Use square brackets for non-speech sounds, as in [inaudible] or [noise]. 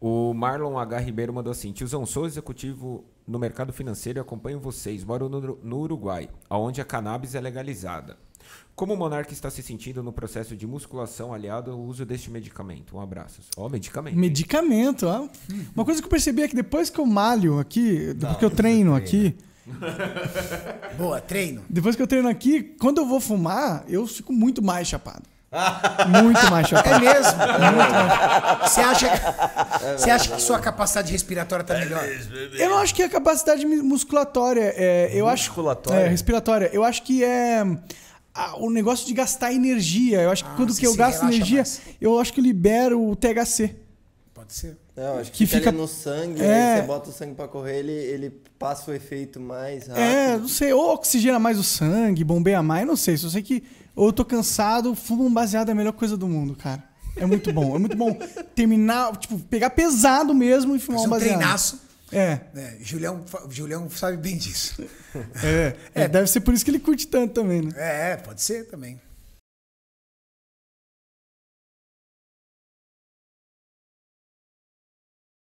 O Marlon H. Ribeiro mandou assim: Tiozão, sou executivo no mercado financeiro e acompanho vocês. Moro no Uruguai, onde a cannabis é legalizada. Como o Monarca está se sentindo no processo de musculação aliado ao uso deste medicamento? Um abraço. Ó, oh, medicamento. Medicamento, ó. Hum. Uma coisa que eu percebi é que depois que eu malho aqui, depois que eu treino aqui. [laughs] Boa, treino. Depois que eu treino aqui, quando eu vou fumar, eu fico muito mais chapado. Muito mais chocado. É mesmo. Muito mais. Você acha, que, você acha que sua capacidade respiratória tá é melhor? É eu não acho que a capacidade musculatória. É, eu musculatória? Acho, é, respiratória. Eu acho que é o negócio de gastar energia. Eu acho que ah, quando que eu gasto energia, mais. eu acho que libero o THC. Pode ser. Não, acho que, que fica, no sangue, é... você bota o sangue para correr, ele, ele passa o efeito mais é, rápido. É, não sei, ou oxigena mais o sangue, bombeia mais, não sei. Só sei que ou eu tô cansado, fumo um baseado é a melhor coisa do mundo, cara. É muito bom, é muito bom terminar, tipo, pegar pesado mesmo e fumar Faz um baseado. Um treinaço. É. é. Julião, Julião sabe bem disso. É, é, deve ser por isso que ele curte tanto também, né? É, é pode ser também.